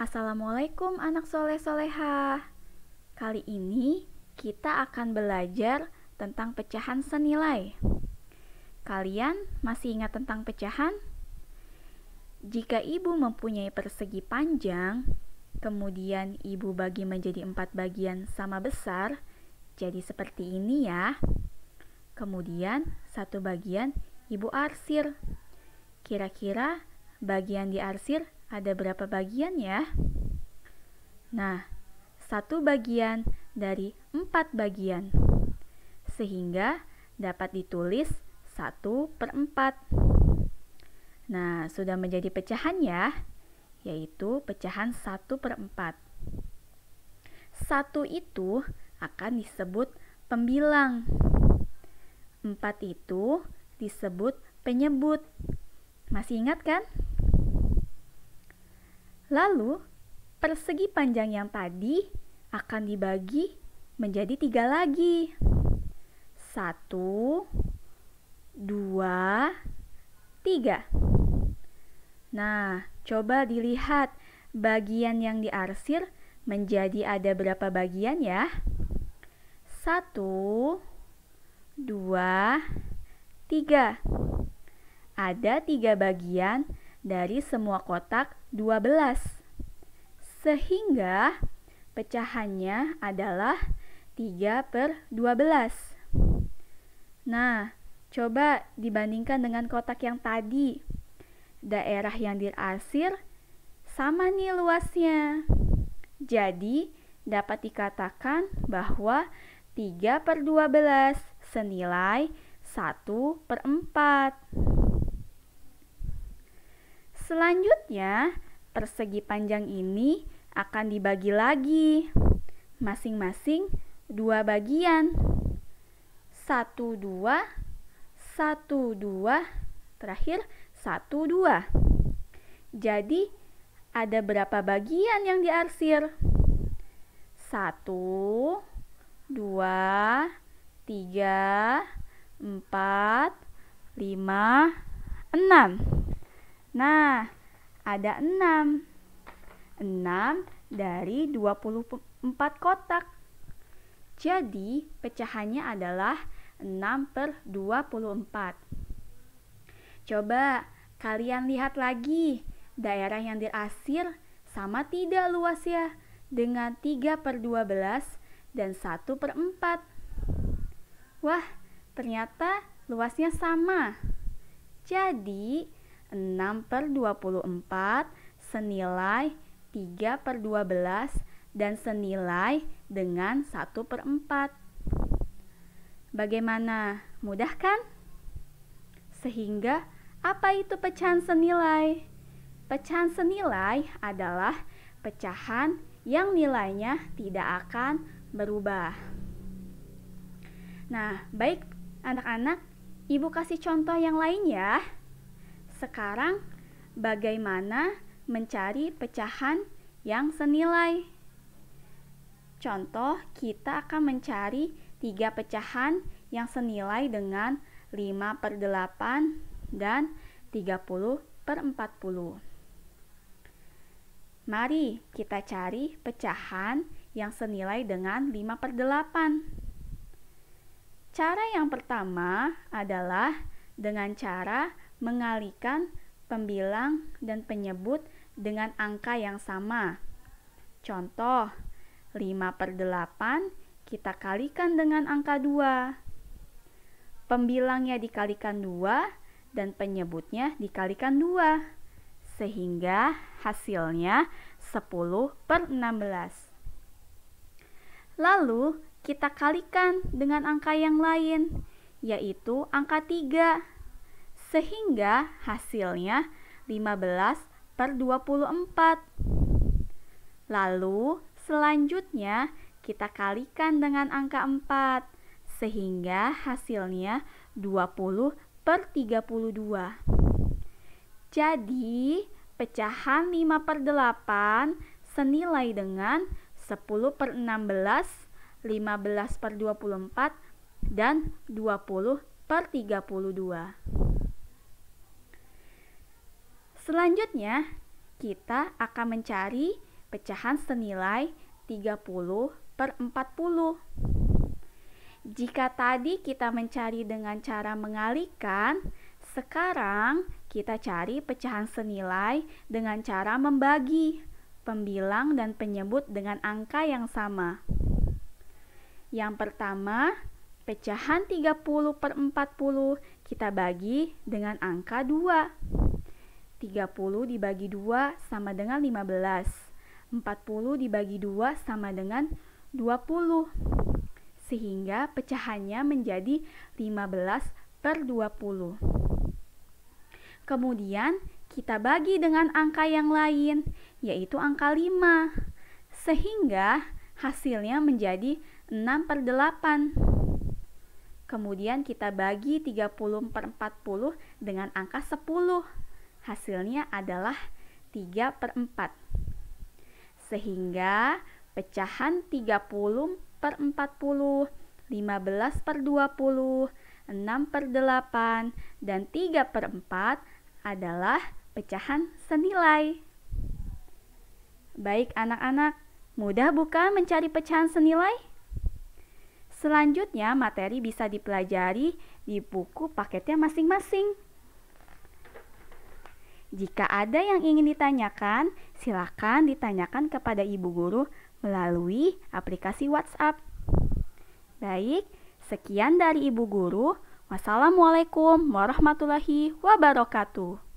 Assalamualaikum anak soleh soleha Kali ini kita akan belajar tentang pecahan senilai Kalian masih ingat tentang pecahan? Jika ibu mempunyai persegi panjang Kemudian ibu bagi menjadi empat bagian sama besar Jadi seperti ini ya Kemudian satu bagian ibu arsir Kira-kira bagian diarsir ada berapa bagian ya? Nah, satu bagian dari empat bagian. Sehingga dapat ditulis satu per empat. Nah, sudah menjadi pecahan ya, yaitu pecahan satu per empat. Satu itu akan disebut pembilang. empat itu disebut penyebut. Masih ingat kan? Lalu, persegi panjang yang tadi akan dibagi menjadi tiga lagi. Satu, dua, tiga. Nah, coba dilihat bagian yang diarsir menjadi ada berapa bagian ya? Satu, dua, tiga. Ada tiga bagian dari semua kotak 12. Sehingga pecahannya adalah 3 per 12. Nah, coba dibandingkan dengan kotak yang tadi. Daerah yang diasir sama nih luasnya. Jadi, dapat dikatakan bahwa 3 per 12 senilai 1 per 4. Selanjutnya, persegi panjang ini akan dibagi lagi, masing-masing dua bagian. Satu dua, satu dua, terakhir satu dua. Jadi ada berapa bagian yang diarsir? Satu, dua, tiga, empat, lima, enam. Nah, ada 6. 6 dari 24 kotak. Jadi, pecahannya adalah 6 per 24. Coba kalian lihat lagi daerah yang diasir sama tidak luas ya dengan 3 per 12 dan 1 per 4. Wah, ternyata luasnya sama. Jadi, 6 per 24 senilai 3 per 12 dan senilai dengan 1 per 4. Bagaimana? Mudah kan? Sehingga apa itu pecahan senilai? Pecahan senilai adalah pecahan yang nilainya tidak akan berubah. Nah, baik anak-anak, Ibu kasih contoh yang lain ya. Sekarang, bagaimana mencari pecahan yang senilai? Contoh, kita akan mencari tiga pecahan yang senilai dengan 5 per 8 dan 30 per 40. Mari kita cari pecahan yang senilai dengan 5 per 8. Cara yang pertama adalah dengan cara mengalihkan pembilang dan penyebut dengan angka yang sama. Contoh, 5 per 8 kita kalikan dengan angka 2. Pembilangnya dikalikan 2 dan penyebutnya dikalikan 2. Sehingga hasilnya 10 per 16. Lalu kita kalikan dengan angka yang lain, yaitu angka 3 sehingga hasilnya 15 per 24. Lalu selanjutnya kita kalikan dengan angka 4 sehingga hasilnya 20 per 32. Jadi pecahan 5 per 8 senilai dengan 10 per 16, 15 per 24, dan 20 per 32. Selanjutnya, kita akan mencari pecahan senilai 30 per 40. Jika tadi kita mencari dengan cara mengalikan, sekarang kita cari pecahan senilai dengan cara membagi, pembilang dan penyebut dengan angka yang sama. Yang pertama, pecahan 30 per 40 kita bagi dengan angka 2. 30 dibagi 2 sama dengan 15. 40 dibagi 2 sama dengan 20. Sehingga pecahannya menjadi 15 per 20. Kemudian kita bagi dengan angka yang lain, yaitu angka 5. Sehingga hasilnya menjadi 6 per 8. Kemudian kita bagi 30 per 40 dengan angka 10 hasilnya adalah 3 per 4. Sehingga pecahan 30 per 40, 15 per 20, 6 per 8, dan 3 per 4 adalah pecahan senilai. Baik anak-anak, mudah bukan mencari pecahan senilai? Selanjutnya materi bisa dipelajari di buku paketnya masing-masing. Jika ada yang ingin ditanyakan, silakan ditanyakan kepada ibu guru melalui aplikasi WhatsApp. Baik, sekian dari ibu guru. Wassalamualaikum warahmatullahi wabarakatuh.